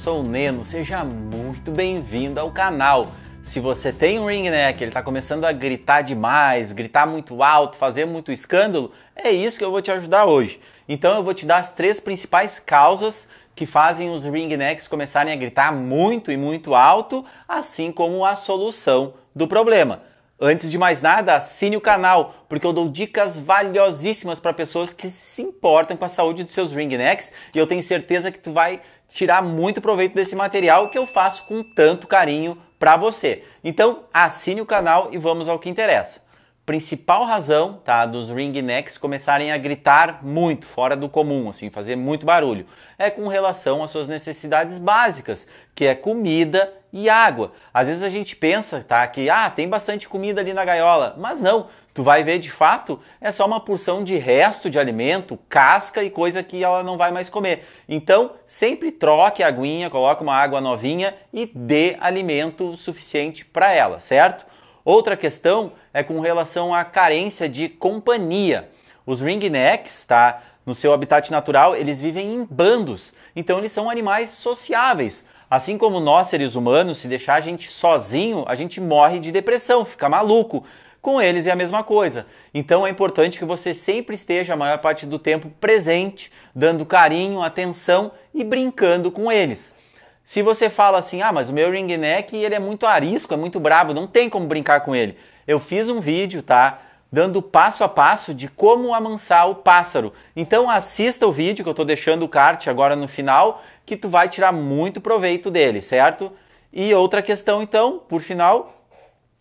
sou o Neno, seja muito bem-vindo ao canal. Se você tem um ring neck, ele está começando a gritar demais, gritar muito alto, fazer muito escândalo, é isso que eu vou te ajudar hoje. Então eu vou te dar as três principais causas que fazem os ring necks começarem a gritar muito e muito alto, assim como a solução do problema. Antes de mais nada, assine o canal, porque eu dou dicas valiosíssimas para pessoas que se importam com a saúde dos seus ringnecks e eu tenho certeza que tu vai tirar muito proveito desse material que eu faço com tanto carinho para você. Então, assine o canal e vamos ao que interessa. Principal razão, tá, dos ringnecks começarem a gritar muito fora do comum, assim, fazer muito barulho, é com relação às suas necessidades básicas, que é comida e água. Às vezes a gente pensa, tá, que ah, tem bastante comida ali na gaiola, mas não. Tu vai ver de fato, é só uma porção de resto de alimento, casca e coisa que ela não vai mais comer. Então, sempre troque a aguinha, coloque uma água novinha e dê alimento suficiente para ela, certo? Outra questão é com relação à carência de companhia. Os ringnecks, tá? No seu habitat natural, eles vivem em bandos, então eles são animais sociáveis. Assim como nós, seres humanos, se deixar a gente sozinho, a gente morre de depressão, fica maluco. Com eles é a mesma coisa. Então é importante que você sempre esteja a maior parte do tempo presente, dando carinho, atenção e brincando com eles. Se você fala assim, ah, mas o meu ringneck ele é muito arisco, é muito brabo, não tem como brincar com ele. Eu fiz um vídeo, tá? dando passo a passo de como amansar o pássaro. Então assista o vídeo que eu estou deixando o kart agora no final, que tu vai tirar muito proveito dele, certo? E outra questão então, por final,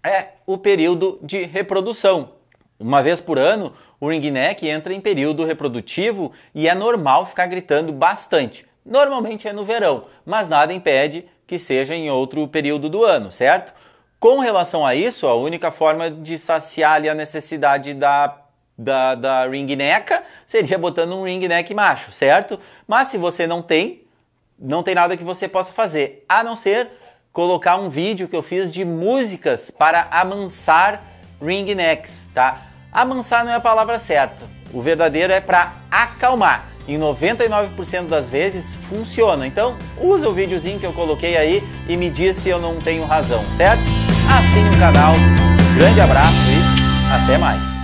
é o período de reprodução. Uma vez por ano, o ringneck entra em período reprodutivo e é normal ficar gritando bastante. Normalmente é no verão, mas nada impede que seja em outro período do ano, certo? Com relação a isso, a única forma de saciar a necessidade da da, da seria botando um ringneck macho, certo? Mas se você não tem, não tem nada que você possa fazer, a não ser colocar um vídeo que eu fiz de músicas para amansar ringnecks, tá? Amansar não é a palavra certa. O verdadeiro é para acalmar. Em 99% das vezes funciona. Então, usa o videozinho que eu coloquei aí e me diz se eu não tenho razão, certo? assine o canal. Grande abraço e até mais.